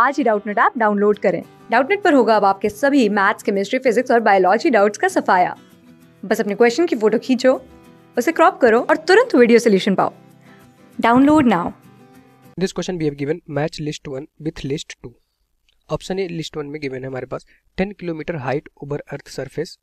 आज ही Doubtnut app download करें डाउटनेट पर होगा अब आपके सभी मैथ्स केमिस्ट्री फिजिक्स और बायोलॉजी डाउट्स का सफाया बस अपने क्वेश्चन की फोटो खींचो उसे क्रॉप करो और तुरंत वीडियो सोल्यूशन पाओ download now this question we have given match list one with list two option A list one में गिवन है हमारे पास 10 kilometre height over earth surface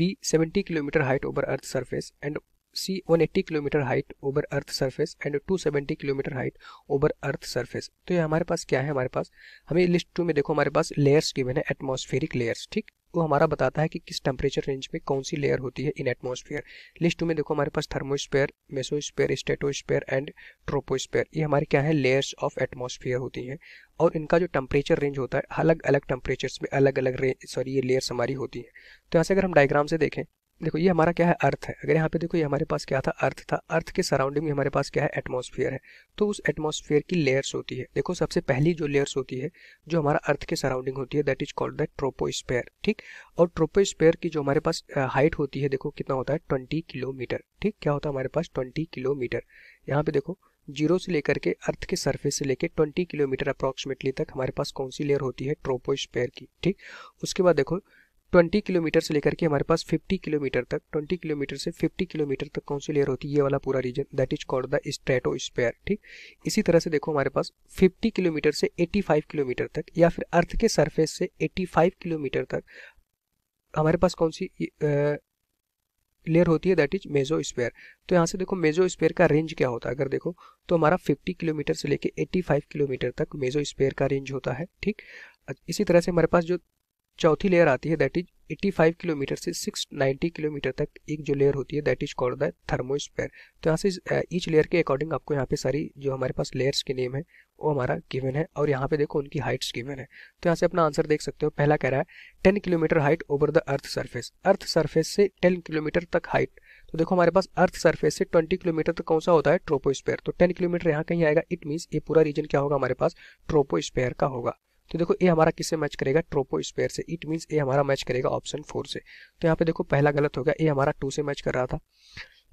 B 70 kilometre height over earth surface and see 180 kilometre height over earth surface and 270 kilometre height over earth surface तो ये हमारे पास क्या है हमारे पास हमें लिस्ट टू में देखो हमारे पास लेयर्स गिवन है एटमोस्फेरिक लेयर्स ठीक वो हमारा बताता है कि किस टेम्परेचर रेंज में कौन सी लेयर होती है इन एटमॉस्फेयर लिस्ट टू में देखो हमारे पास थर्मोस्पेयर मेसोस्पेयर स्टेटोस्पेयर एंड ट्रोपोस्पेयर ये हमारे क्या है लेयर्स ऑफ एटमोस्फेयर होती हैं और इनका जो टेम्परेचर रेंज होता है अलग अलग टेम्परेचर्स में अलग अलग सॉरी ये लेयर्स हमारी होती हैं तो यहाँ से अगर हम डायग्राम से देखें देखो ये हमारा क्या है अर्थ है अगर यहाँ पे देखो ये हमारे पास क्या था अर्थ था अर्थ के सराउंडिंग में हमारे पास क्या है एटमॉस्फेयर है तो उस एटमॉस्फेयर की लेयर्स होती है देखो सबसे पहली जो लेयर्स होती है जो हमारा अर्थ के सराउंडिंग होती है that is called the troposphere ठीक और ट्रोपोस्पेयर की जो हमारे पास हाइट होती है देखो कितना होता है ट्वेंटी किलोमीटर ठीक क्या होता है हमारे पास ट्वेंटी किलोमीटर यहाँ पे देखो जीरो से लेकर के अर्थ के सरफेस से लेकर 20 किलोमीटर अप्रॉक्सीमेटली तक हमारे पास कौन सी लेयर होती है ट्रोपोस्पेयर की ठीक उसके बाद देखो 20 किलोमीटर से लेकर के हमारे पास 50 किलोमीटर तक 20 किलोमीटर से 50 किलोमीटर तक कौन सी लेयर होती है ये वाला पूरा region that is called the stratosphere ठीक इसी तरह से देखो हमारे पास 50 किलोमीटर से 85 किलोमीटर तक या फिर अर्थ के सरफेस से 85 किलोमीटर तक हमारे पास कौन सी लेयर होती है दैट इज मेजो स्पेयर तो यहाँ से देखो मेजो स्पेयर का रेंज क्या होता है अगर देखो तो हमारा फिफ्टी किलोमीटर से लेकर एट्टी किलोमीटर तक मेजो स्पेयर का रेंज होता है ठीक इसी तरह से हमारे पास जो चौथी लेयर आती है दैट इज 85 किलोमीटर से 690 किलोमीटर तक एक जो लेयर होती है that is called the thermosphere तो यहाँ से ईच लेयर के अकॉर्डिंग आपको यहाँ पे सारी जो हमारे पास लेयर्स के नेम है वो हमारा गिवन है और यहाँ पे देखो उनकी हाइट्स गिवन है तो यहाँ से अपना आंसर देख सकते हो पहला कह रहा है ten kilometre height over the earth surface earth surface से टेन किलोमीटर तक हाइट तो देखो हमारे पास अर्थ सर्फेस से 20 किलोमीटर तक कौन सा होता है ट्रोपोस्पेयर तो 10 किलोमीटर यहाँ कहीं आएगा इट मीन्स ये पूरा रीजन क्या होगा हमारे पास ट्रोपोस्पेयर का होगा तो देखो ये हमारा किससे मैच करेगा ट्रोपो स्पेयर से इट मीन्स ये हमारा मैच करेगा ऑप्शन फोर से तो यहाँ पे देखो पहला गलत हो गया ये हमारा टू से मैच कर रहा था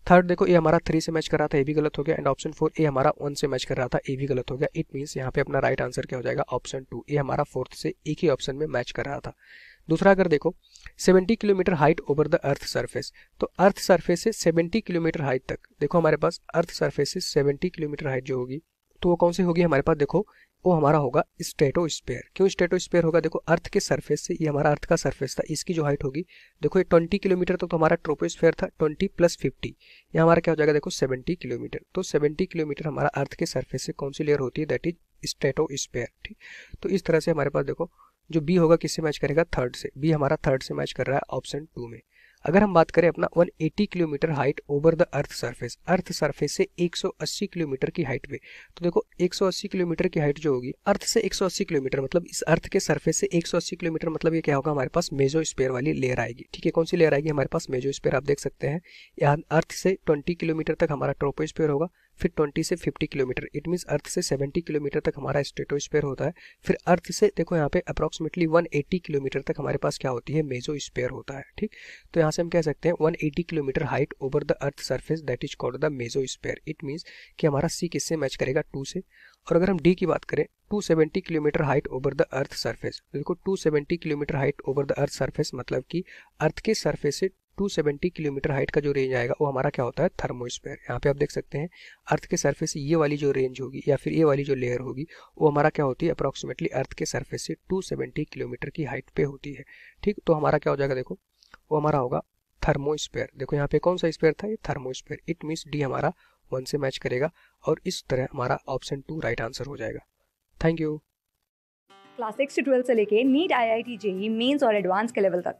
थर्ड देखो ये हमारा थ्री से मैच कर रहा था ये भी गलत हो गया एंड ऑप्शन फोर ये हमारा वन से मैच कर रहा था ये भी गलत हो गया इट मीन्स यहाँ पे अपना राइट आंसर क्या हो जाएगा ऑप्शन टू ये हमारा फोर्थ से एक ही ऑप्शन में मैच कर रहा था दूसरा अगर देखो 70 kilometre height over the earth surface तो अर्थ सरफेस से 70 किलोमीटर हाइट तक देखो हमारे पास अर्थ सरफेस से 70 किलोमीटर हाइट जो होगी तो वो कौन सी होगी हमारे पास देखो वो हमारा होगा स्टेटो स्पेयर क्यों स्टेटो स्पेयर होगा देखो अर्थ के सरफेस से ये हमारा अर्थ का सरफेस था इसकी जो हाइट होगी देखो ये ट्वेंटी किलोमीटर तक तो, तो हमारा ट्रोपोस्फेयर था ट्वेंटी प्लस फिफ्टी ये हमारा क्या हो जाएगा देखो सेवेंटी किलोमीटर तो सेवेंटी किलोमीटर हमारा अर्थ के सरफेस से कौन सी लेयर होती है दैट इज स्टेटो स्पेयर ठीक तो इस तरह से हमारे पास देखो जो बी होगा किससे मैच करेगा थर्ड से बी हमारा थर्ड से मैच कर रहा है ऑप्शन टू में अगर हम बात करें अपना 180 kilometre height over the earth surface earth surface से 180 किलोमीटर की हाइट पे तो देखो 180 किलोमीटर की हाइट जो होगी अर्थ से 180 किलोमीटर मतलब इस अर्थ के सरफेस से 180 किलोमीटर मतलब ये क्या होगा हमारे पास मेजो स्पेयर वाली लेयर आएगी ठीक है कौन सी लेयर आएगी हमारे पास मेजो स्पेयर आप देख सकते हैं यहाँ अर्थ से ट्वेंटी किलोमीटर तक हमारा स्पेयर होगा फिर 20 से 50 किलोमीटर इट मीन्स अर्थ से 70 किलोमीटर तक हमारा स्टेटोस्पेयर होता है फिर अर्थ से देखो यहाँ पे अप्रॉक्सिमेटली 180 किलोमीटर तक हमारे पास क्या होती है मेजो स्पेयर होता है ठीक तो यहाँ से हम कह सकते हैं 180 kilometre height over the earth surface that is called the mesosphere it means कि हमारा सी किससे मैच करेगा टू से और अगर हम डी की बात करें 270 kilometre height over the earth surface देखो 270 kilometre height over the earth surface मतलब कि अर्थ के सरफेस से 270 किलोमीटर हाइट का जो रेंज आएगा वो हमारा क्या होता है थर्मोस्फेयर यहाँ पे आप देख सकते हैं अर्थ के सरफेस से ये वाली जो रेंज होगी या फिर ये वाली जो लेयर होगी वो हमारा क्या होती है अप्रॉक्सीमेटली अर्थ के सरफेस से 270 किलोमीटर की हाइट पे होती है ठीक तो हमारा क्या हो जाएगा देखो वो हमारा होगा थर्मोस्पेयर देखो यहाँ पे कौन सा स्पेयर था ये थर्मोस्पेयर इट मीन्स डी हमारा वन से मैच करेगा और इस तरह हमारा ऑप्शन टू राइट आंसर हो जाएगा थैंक यू क्लास सिक्स से लेके NEET I I T JEE mains और एडवांस के लेवल तक